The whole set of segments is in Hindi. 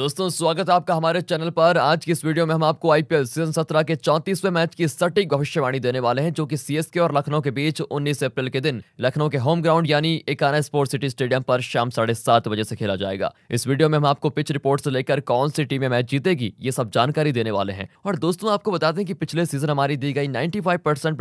दोस्तों स्वागत है आपका हमारे चैनल पर आज की इस वीडियो में हम आपको आईपीएल सीजन 17 के चौंतीसवें मैच की सटीक भविष्यवाणी देने वाले हैं जो कि सीएसके और लखनऊ के बीच 19 अप्रैल के दिन लखनऊ के होम ग्राउंड यानी एकाना स्पोर्ट्स सिटी स्टेडियम पर शाम साढ़े सात बजे से खेला जाएगा इस वीडियो में हम आपको पिच रिपोर्ट से लेकर कौन सी टीमें मैच जीतेगी ये सब जानकारी देने वाले हैं और दोस्तों आपको बता दें कि पिछले सीजन हमारी दी गई नाइन्टी फाइव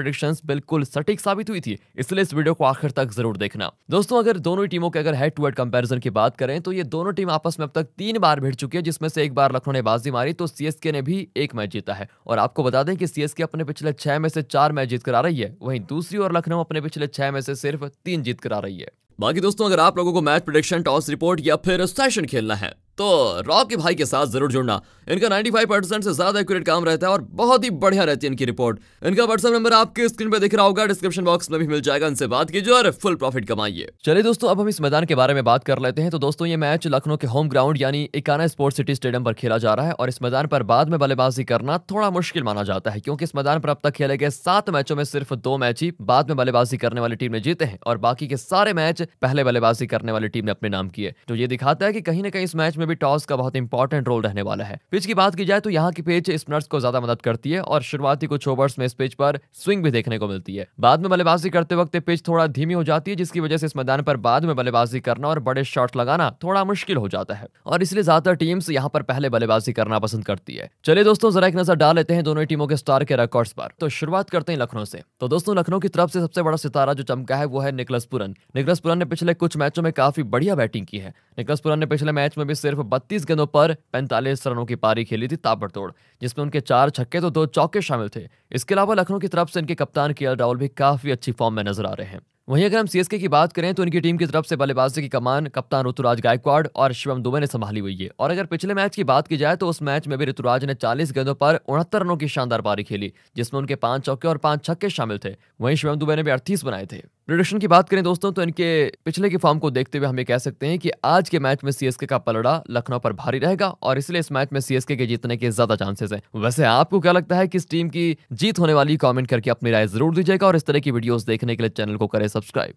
बिल्कुल सटीक साबित हुई थी इसलिए इस वीडियो को आखिर तक जरूर देखना दोस्तों अगर दोनों टीमों के अगर हेड टू हेड कंपेरिजन की बात करें तो ये दोनों टीम आपस में अब तक तीन बार भिड़ चुकी चुकी है जिसमें से एक बार लखनऊ ने बाजी मारी तो सीएसके ने भी एक मैच जीता है और आपको बता दें कि सीएसके अपने पिछले छह में से चार मैच जीत करा रही है वहीं दूसरी और लखनऊ अपने पिछले छह में से सिर्फ तीन जीत करा रही है बाकी दोस्तों अगर आप लोगों को मैच प्रोडिक्शन टॉस रिपोर्ट या फिर सेशन खेलना है तो रॉकी भाई के साथ जरूर जुड़ना इनका 95 परसेंट से ज्यादा एक्यूरेट काम रहता है और बहुत ही बढ़िया रहती है इनकी रिपोर्ट इनका व्हाट्सएप नंबर आपके स्क्रीन पे दिख रहा होगा डिस्क्रिप्शन बॉक्स में भी मिल जाएगा इनसे बात कीजिए और फुल प्रॉफिट कमाइए चलिए दोस्तों अब हम इस मैदान के बारे में बात कर लेते हैं तो दोस्तों ये मैच लखनऊ के होम ग्राउंड यानी इकाना स्पोर्ट्स सिटी स्टेडियम पर खेला जा रहा है और इस मैदान पर बाद में बल्लेबाजी करना थोड़ा मुश्किल माना जाता है क्योंकि इस मैदान पर अब तक खेले गए सात मैचों में सिर्फ दो मैच ही बाद में बल्लेबाजी करने वाली टीम ने जीते हैं और बाकी के सारे मैच पहले बल्लेबाजी करने वाली टीम ने अपने नाम किए तो ये दिखाता है कि कहीं ना कहीं इस मैच में भी टॉस का बहुत इंपॉर्टेंट रोल रहने वाला है पिच की बात की जाए तो यहाँ की पिच स्पिनर्स को ज्यादा मदद करती है और शुरुआती कुछ ओवर्स में इस पिच पर स्विंग भी देखने को मिलती है बाद में बल्लेबाजी करते वक्त पिच थोड़ा धीमी हो जाती है जिसकी वजह से इस मैदान पर बाद में बल्लेबाजी करना और बड़े शॉट लगाना थोड़ा मुश्किल हो जाता है और इसलिए ज्यादातर टीम्स यहाँ पर पहले बल्लेबाजी करना पसंद करती है चलिए दोस्तों जरा एक नजर डाल लेते हैं दोनों टीमों के स्टार के रिकॉर्ड्स पर तो शुरुआत करते हैं लखनऊ से तो दोस्तों लखनऊ की तरफ से सबसे बड़ा सितारा जो चमका है वो है निकलस पुरन निकलस पुरन ने पिछले कुछ मैचों में काफी बढ़िया बैटिंग की है निकलस पुरन ने पिछले मैच में भी सिर्फ सिर्फ 32 गेंदों पर 45 रनों की पारी खेली थी ताबड़तोड़ जिसमें उनके चार छक्के तो दो चौके शामिल थे इसके अलावा लखनऊ की तरफ से इनके कप्तान के राहुल भी काफी अच्छी फॉर्म में नजर आ रहे हैं वहीं अगर हम सीएसके की बात करें तो इनकी टीम की तरफ से बल्लेबाजी की कमान कप्तान ऋतुराज गायकवाड़ और शिवम दुबे ने संभाली हुई है और अगर पिछले मैच की बात की जाए तो उस मैच में भी ऋतुराज ने 40 गेंदों पर उनहत्तर रनों की शानदार पारी खेली जिसमें उनके पांच चौके और पांच छक्के शामिल थे वहीं शिवम दुबे ने भी अड़तीस बनाए थे प्रोडक्शन की बात करें दोस्तों तो इनके पिछले के फॉर्म को देखते हुए हम ये कह सकते हैं कि आज के मैच में सीएसके का पलड़ा लखनऊ पर भारी रहेगा और इसलिए इस मैच में सीएसके के जीतने के ज्यादा चांसेस हैं वैसे आपको क्या लगता है कि इस टीम की जीत होने वाली कमेंट करके अपनी राय जरूर दीजिएगा और इस तरह की वीडियोस देखने के लिए चैनल को करें subscribe.